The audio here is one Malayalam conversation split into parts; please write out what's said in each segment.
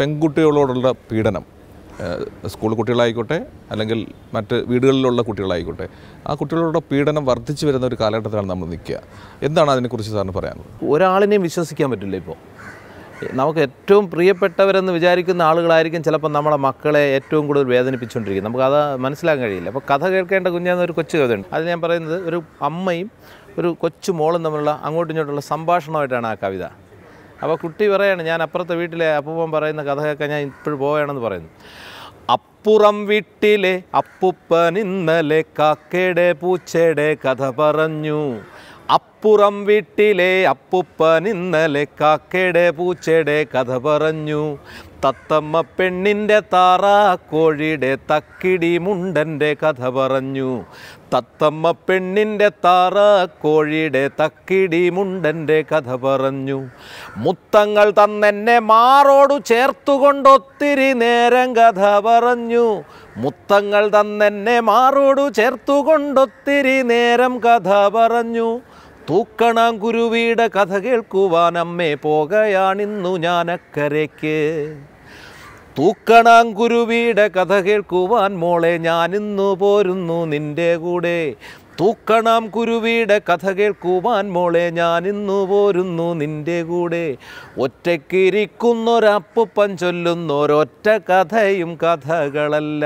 പെൺകുട്ടികളോടുള്ള പീഡനം സ്കൂൾ കുട്ടികളായിക്കോട്ടെ അല്ലെങ്കിൽ മറ്റ് വീടുകളിലുള്ള കുട്ടികളായിക്കോട്ടെ ആ കുട്ടികളുടെ പീഡനം വർദ്ധിച്ചു വരുന്ന ഒരു കാലഘട്ടത്തിലാണ് നമ്മൾ നിൽക്കുക എന്താണ് അതിനെക്കുറിച്ച് സാറിന് പറയാനുള്ളത് ഒരാളിനെയും വിശ്വസിക്കാൻ പറ്റില്ല ഇപ്പോൾ നമുക്ക് ഏറ്റവും പ്രിയപ്പെട്ടവരെന്ന് വിചാരിക്കുന്ന ആളുകളായിരിക്കും ചിലപ്പോൾ നമ്മളെ മക്കളെ ഏറ്റവും കൂടുതൽ വേദനിപ്പിച്ചുകൊണ്ടിരിക്കുന്നത് നമുക്ക് അത് മനസ്സിലാക്കാൻ കഴിയില്ല അപ്പോൾ കഥ കേൾക്കേണ്ട കുഞ്ഞെന്ന ഒരു കൊച്ചു കഥയുണ്ട് അത് ഞാൻ പറയുന്നത് ഒരു അമ്മയും ഒരു കൊച്ചു മോളും തമ്മിലുള്ള അങ്ങോട്ടും ഇങ്ങോട്ടുള്ള സംഭാഷണമായിട്ടാണ് ആ കവിത അപ്പോൾ കുട്ടി പറയാണ് ഞാൻ അപ്പുറത്തെ വീട്ടിലെ അപ്പൂപ്പൻ പറയുന്ന കഥ കേൾക്കാൻ ഞാൻ ഇപ്പോഴും പോവുകയാണെന്ന് പറയുന്നു അപ്പുറം വീട്ടിലെ അപ്പുപ്പൻ ഇന്നലെ കാക്കയുടെ പൂച്ചയുടെ കഥ പറഞ്ഞു അപ്പുറം വീട്ടിലെ അപ്പുപ്പൻ ഇന്നലെ കാക്കയുടെ പൂച്ചയുടെ കഥ പറഞ്ഞു തത്തമ്മ പെണ്ണിൻ്റെ കോഴിയുടെ തക്കിടി മുണ്ടൻ്റെ കഥ പറഞ്ഞു തത്തമ്മ പെണ്ണിൻ്റെ കോഴിയുടെ തക്കിടി മുണ്ടൻ്റെ കഥ പറഞ്ഞു മുത്തങ്ങൾ തന്നെന്നെ മാറോടു ചേർത്തുകൊണ്ടൊത്തിരി നേരം കഥ പറഞ്ഞു മുത്തങ്ങൾ തന്നെന്നെ മാറോടു ചേർത്തുകൊണ്ടൊത്തിരി നേരം കഥ പറഞ്ഞു തൂക്കണാങ്കുരുവിയുടെ കഥ കേൾക്കുവാൻ അമ്മേ പോകയാണിന്നു ഞാനക്കരയ്ക്ക് തൂക്കണാങ്കുരുവിയുടെ കഥ കേൾക്കുവാൻ മോളെ ഞാനിന്നു പോരുന്നു നിൻ്റെ കൂടെ തൂക്കണം കുരുവിയുടെ കഥ കേൾക്കുവാൻ മോളെ ഇന്നു പോരുന്നു നിന്റെ കൂടെ ഒറ്റക്കിരിക്കുന്നൊരപ്പുപ്പൻ ചൊല്ലുന്നൊരൊറ്റ കഥയും കഥകളല്ല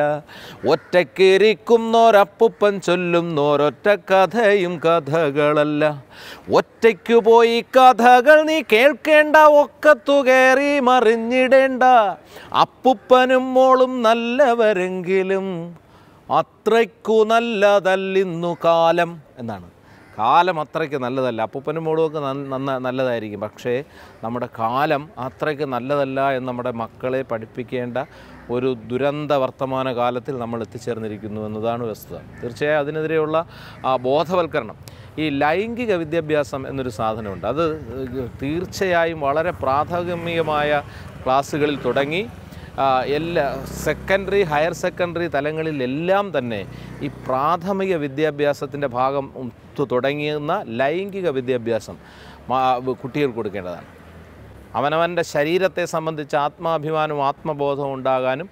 ഒറ്റക്കിരിക്കുന്നൊരപ്പുപ്പൻ ചൊല്ലുന്നൊരൊറ്റ കഥയും കഥകളല്ല ഒറ്റയ്ക്കു പോയി കഥകൾ നീ കേൾക്കേണ്ട ഒക്കത്തു കയറി മറിഞ്ഞിടേണ്ട അപ്പുപ്പനും മോളും നല്ലവരെങ്കിലും അത്രയ്ക്കു നല്ലതല്ലിന്നു കാലം എന്നാണ് കാലം അത്രയ്ക്ക് നല്ലതല്ല അപ്പൂപ്പനും മോളുമൊക്കെ നന്ന നല്ലതായിരിക്കും പക്ഷേ നമ്മുടെ കാലം അത്രയ്ക്ക് നല്ലതല്ല എന്ന് നമ്മുടെ മക്കളെ പഠിപ്പിക്കേണ്ട ഒരു ദുരന്ത വർത്തമാന കാലത്തിൽ നമ്മൾ എത്തിച്ചേർന്നിരിക്കുന്നു എന്നതാണ് വസ്തുത തീർച്ചയായും അതിനെതിരെയുള്ള ബോധവൽക്കരണം ഈ ലൈംഗിക വിദ്യാഭ്യാസം എന്നൊരു സാധനമുണ്ട് അത് തീർച്ചയായും വളരെ പ്രാഥമികമായ ക്ലാസ്സുകളിൽ തുടങ്ങി എല്ലാ സെക്കൻഡറി ഹയർ സെക്കൻഡറി തലങ്ങളിലെല്ലാം തന്നെ ഈ പ്രാഥമിക വിദ്യാഭ്യാസത്തിൻ്റെ ഭാഗം തുടങ്ങിയുന്ന ലൈംഗിക വിദ്യാഭ്യാസം കുട്ടികൾക്ക് കൊടുക്കേണ്ടതാണ് അവനവൻ്റെ ശരീരത്തെ സംബന്ധിച്ച് ആത്മാഭിമാനവും ആത്മബോധവും ഉണ്ടാകാനും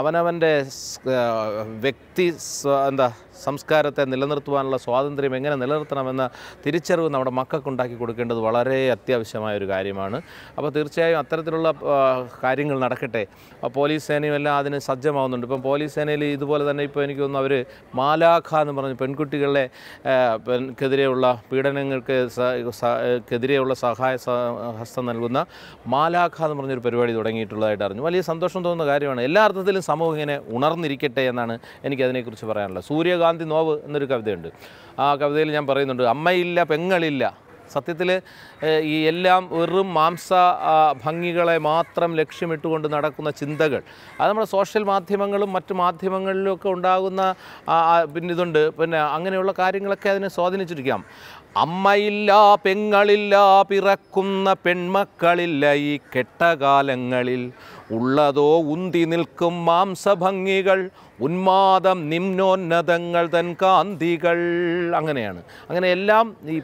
അവനവൻ്റെ വ്യക്തി എന്താ സംസ്കാരത്തെ നിലനിർത്തുവാനുള്ള സ്വാതന്ത്ര്യം എങ്ങനെ നിലനിർത്തണമെന്ന തിരിച്ചറിവ് നമ്മുടെ ഉണ്ടാക്കി കൊടുക്കേണ്ടത് വളരെ അത്യാവശ്യമായ ഒരു കാര്യമാണ് അപ്പോൾ തീർച്ചയായും അത്തരത്തിലുള്ള കാര്യങ്ങൾ നടക്കട്ടെ പോലീസ് സേനയും എല്ലാം അതിന് സജ്ജമാവുന്നുണ്ട് ഇപ്പം പോലീസ് സേനയിൽ ഇതുപോലെ തന്നെ ഇപ്പോൾ എനിക്ക് തോന്നുന്നു അവർ മാലാഖ എന്ന് പറഞ്ഞ് പെൺകുട്ടികളെ ക്കെതിരെയുള്ള പീഡനങ്ങൾക്ക് എതിരെയുള്ള സഹായ ഹസ്തം നൽകുന്ന മാലാഖ എന്ന് പറഞ്ഞൊരു പരിപാടി തുടങ്ങിയിട്ടുള്ളതായിട്ട് അറിഞ്ഞു വലിയ സന്തോഷം തോന്നുന്ന കാര്യമാണ് എല്ലാ അർത്ഥത്തിലും കൂടുതലും സമൂഹം ഇങ്ങനെ ഉണർന്നിരിക്കട്ടെ എന്നാണ് എനിക്കതിനെക്കുറിച്ച് പറയാനുള്ളത് സൂര്യകാന്തി നോവ് എന്നൊരു കവിതയുണ്ട് ആ കവിതയിൽ ഞാൻ പറയുന്നുണ്ട് അമ്മയില്ല പെങ്ങളില്ല സത്യത്തിൽ ഈ എല്ലാം വെറും മാംസ ഭംഗികളെ മാത്രം ലക്ഷ്യമിട്ടുകൊണ്ട് നടക്കുന്ന ചിന്തകൾ അത് നമ്മുടെ സോഷ്യൽ മാധ്യമങ്ങളും മറ്റ് മാധ്യമങ്ങളിലുമൊക്കെ ഉണ്ടാകുന്ന പിന്നെ ഇതുണ്ട് പിന്നെ അങ്ങനെയുള്ള കാര്യങ്ങളൊക്കെ അതിനെ സ്വാധീനിച്ചിരിക്കാം അമ്മയില്ല പെങ്ങളില്ല പിറക്കുന്ന പെൺമക്കളില്ല ഈ കെട്ടകാലങ്ങളിൽ ഉള്ളതോ ഉന്തി നിൽക്കും മാംസഭംഗികൾ ഉന്മാദം നിമ്നോന്നതങ്ങൾ തൻ കാന്തികൾ അങ്ങനെയാണ് അങ്ങനെ എല്ലാം ഈ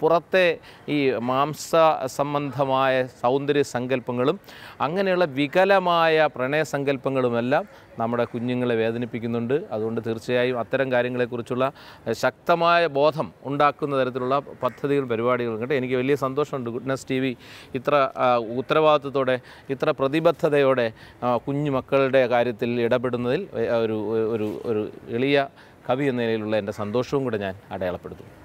പുറത്തെ ഈ മാംസ സംബന്ധമായ സൗന്ദര്യ സങ്കല്പങ്ങളും അങ്ങനെയുള്ള വികലമായ പ്രണയസങ്കല്പങ്ങളുമെല്ലാം നമ്മുടെ കുഞ്ഞുങ്ങളെ വേദനിപ്പിക്കുന്നുണ്ട് അതുകൊണ്ട് തീർച്ചയായും അത്തരം കാര്യങ്ങളെക്കുറിച്ചുള്ള ശക്തമായ ബോധം ഉണ്ടാക്കുന്ന തരത്തിലുള്ള പദ്ധതികളും പരിപാടികളും കേട്ടോ എനിക്ക് വലിയ സന്തോഷമുണ്ട് ഗുഡ്നസ് ടി വി ഇത്ര ഉത്തരവാദിത്വത്തോടെ ഇത്ര പ്രതിബദ്ധത മര്യാദയോടെ കുഞ്ഞുമക്കളുടെ കാര്യത്തിൽ ഇടപെടുന്നതിൽ ഒരു ഒരു ഒരു എളിയ കവി എന്ന നിലയിലുള്ള എൻ്റെ സന്തോഷവും കൂടെ ഞാൻ അടയാളപ്പെടുത്തുന്നു